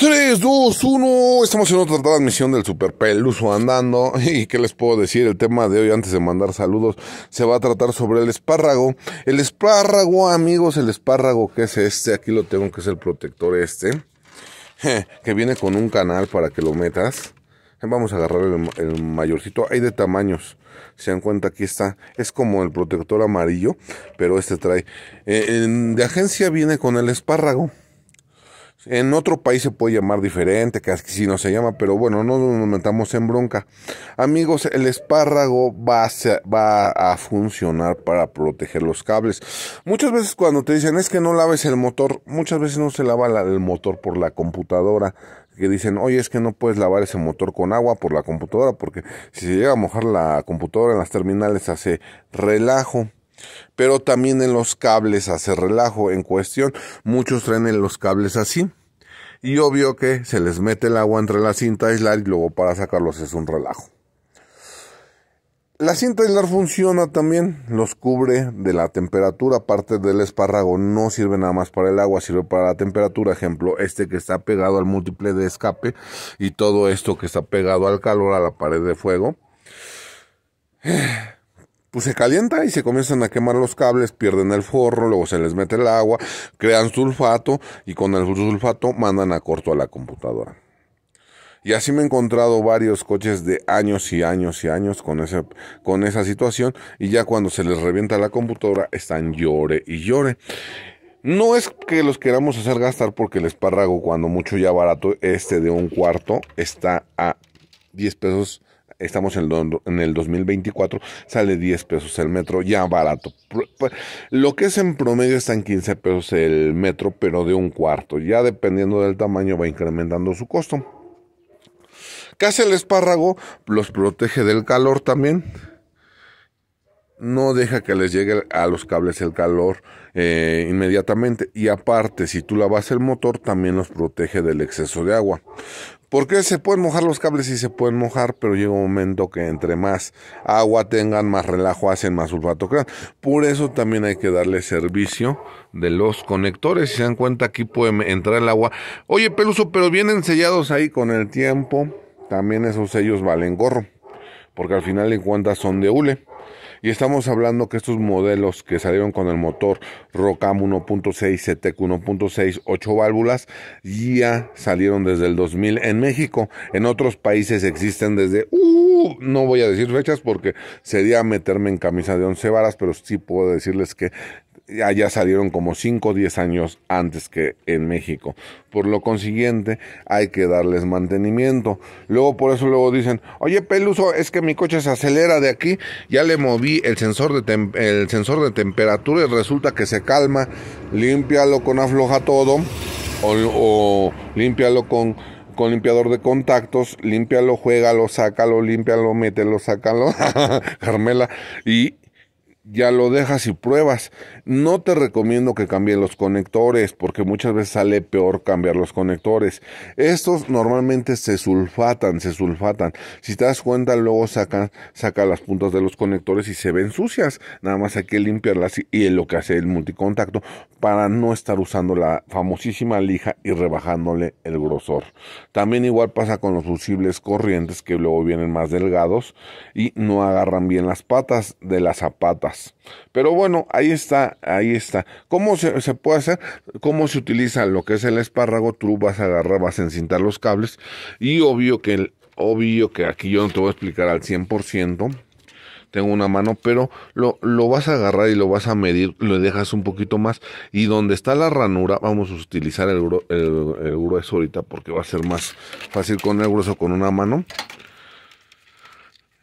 3, 2, 1. Estamos en otra transmisión del Super Peluso andando. ¿Y qué les puedo decir? El tema de hoy, antes de mandar saludos, se va a tratar sobre el espárrago. El espárrago, amigos, el espárrago que es este. Aquí lo tengo, que es el protector este. Que viene con un canal para que lo metas. Vamos a agarrar el, mayorcito. Hay de tamaños. Se dan cuenta, aquí está. Es como el protector amarillo, pero este trae. Eh, de agencia viene con el espárrago. En otro país se puede llamar diferente, casi si no se llama, pero bueno, no nos metamos en bronca. Amigos, el espárrago va a, funcionar para proteger los cables. Muchas veces cuando te dicen es que no laves el motor, muchas veces no se lava el motor por la computadora que dicen, oye, es que no puedes lavar ese motor con agua por la computadora, porque si se llega a mojar la computadora en las terminales hace relajo. Pero también en los cables hace relajo en cuestión. Muchos traen los cables así. Y obvio que se les mete el agua entre la cinta aislar y luego para sacarlos es un relajo. La cinta aislar funciona también, los cubre de la temperatura, aparte del espárrago no sirve nada más para el agua, sirve para la temperatura, ejemplo, este que está pegado al múltiple de escape y todo esto que está pegado al calor, a la pared de fuego pues se calienta y se comienzan a quemar los cables, pierden el forro, luego se les mete el agua, crean sulfato y con el sulfato mandan a corto a la computadora. Y así me he encontrado varios coches de años y años y años con, con esa situación y ya cuando se les revienta la computadora están llore y llore. No es que los queramos hacer gastar porque el espárrago cuando mucho ya barato este de un cuarto está a 10 pesos estamos en el, 2024, sale 10 pesos el metro, ya barato. Lo que es en promedio está en 15 pesos el metro, pero de un cuarto. Ya dependiendo del tamaño va incrementando su costo. ¿Qué hace el espárrago los protege del calor también. No deja que les llegue a los cables el calor eh, inmediatamente. Y aparte, si tú lavas el motor, también los protege del exceso de agua. Porque se pueden mojar los cables y se pueden mojar, pero llega un momento que entre más agua tengan, más relajo hacen, más sulfato crean. Por eso también hay que darle servicio de los conectores. Si se dan cuenta, aquí puede entrar el agua. Oye, Peluso, pero vienen sellados ahí con el tiempo. También esos sellos valen gorro. Porque al final de cuentas son de hule. Y estamos hablando que estos modelos que salieron con el motor Rocam 1.6, CTEC 1.6, 8 válvulas, ya salieron desde el 2000 en México. En otros países existen desde, uh, no voy a decir fechas porque sería meterme en camisa de once varas, pero sí puedo decirles que allá salieron como 5 o 10 años antes que en México. Por lo consiguiente, hay que darles mantenimiento. Luego, por eso luego dicen, oye Peluso, es que mi coche se acelera de aquí, ya le moví el sensor de, el sensor de temperatura y resulta que se calma, límpialo con afloja todo o, o límpialo con con limpiador de contactos, límpialo, juégalo, sácalo, límpialo, mételo, sácalo, Carmela, y ya lo dejas y pruebas. No te recomiendo que cambien los conectores porque muchas veces sale peor cambiar los conectores. Estos normalmente se sulfatan, se sulfatan. Si te das cuenta, luego sacan, saca las puntas de los conectores y se ven sucias. Nada más hay que limpiarlas y, y lo que hace el multicontacto para no estar usando la famosísima lija y rebajándole el grosor. También igual pasa con los fusibles corrientes que luego vienen más delgados y no agarran bien las patas de las zapatas. Pero bueno, ahí está, ahí está. ¿Cómo se, puede hacer? ¿Cómo se utiliza lo que es el espárrago? Tú vas a agarrar, vas a encintar los cables y obvio que, el, obvio que aquí yo no te voy a explicar al 100%. Tengo una mano, pero lo, lo vas a agarrar y lo vas a medir, lo dejas un poquito más. Y donde está la ranura, vamos a utilizar el, el grueso ahorita porque va a ser más fácil con el grueso con una mano.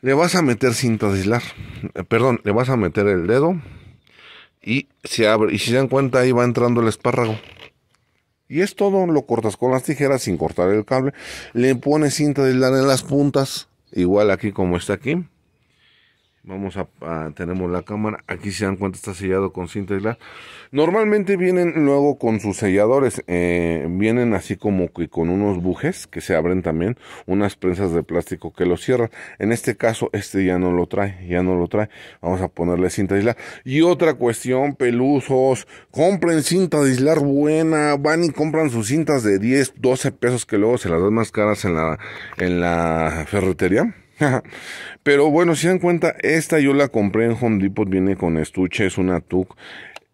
Le vas a meter cinta de aislar. Eh, perdón, le vas a meter el dedo y se abre. Y si se dan cuenta, ahí va entrando el espárrago. Y es todo, lo cortas con las tijeras sin cortar el cable. Le pones cinta de lana en las puntas, igual aquí como está aquí. Vamos a, tenemos la cámara. Aquí se dan cuenta está sellado con cinta aislar. Normalmente vienen luego con sus selladores. Eh, vienen así como que con unos bujes que se abren también. Unas prensas de plástico que lo cierran. En este caso, este ya no lo trae. Ya no lo trae. Vamos a ponerle cinta aislar. Y otra cuestión, pelusos, Compren cinta de aislar buena. Van y compran sus cintas de 10, 12 pesos que luego se las dan más caras en la, en la ferretería Pero bueno, si se dan cuenta, esta yo la compré en Home Depot, viene con estuche, es una TUC.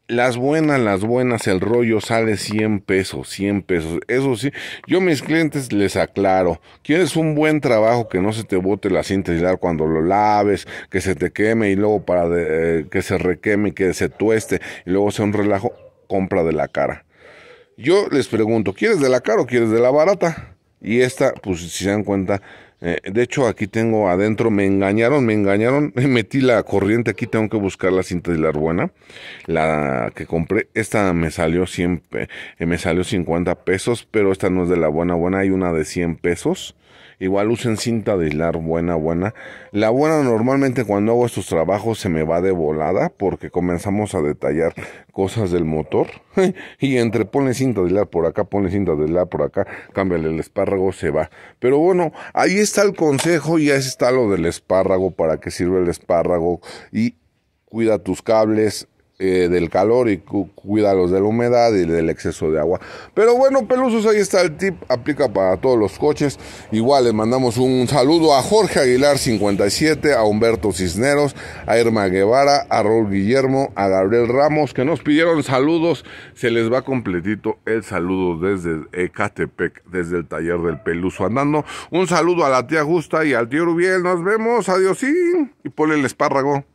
Las buenas, las buenas, el rollo sale 100 pesos, 100 pesos. Eso sí, yo mis clientes les aclaro, quieres un buen trabajo que no se te bote la cinta dar cuando lo laves, que se te queme y luego para eh, que se requeme, Y que se tueste y luego sea un relajo, compra de la cara. Yo les pregunto, ¿quieres de la cara o quieres de la barata? Y esta, pues si se dan cuenta, eh, de hecho, aquí tengo adentro, me engañaron, me engañaron, metí la corriente, aquí tengo que buscar la cinta de la buena, la que compré, esta me salió eh, me salió 50 pesos, pero esta no es de la buena buena, hay una de 100 pesos, Igual usen cinta de hilar buena, buena. La buena normalmente cuando hago estos trabajos se me va de volada porque comenzamos a detallar cosas del motor. y entre pone cinta de hilar por acá, pone cinta de hilar por acá, cámbiale el espárrago, se va. Pero bueno, ahí está el consejo y ahí está lo del espárrago, para qué sirve el espárrago y cuida tus cables, eh, del calor y cuídalos de la humedad y del exceso de agua. Pero bueno, pelusos, ahí está el tip, aplica para todos los coches. Igual les mandamos un saludo a Jorge Aguilar 57, a Humberto Cisneros, a Irma Guevara, a Raúl Guillermo, a Gabriel Ramos, que nos pidieron saludos. Se les va completito el saludo desde Ecatepec, desde el taller del Peluso Andando. Un saludo a la tía Justa y al tío Rubiel. Nos vemos, adiós y ponle el espárrago.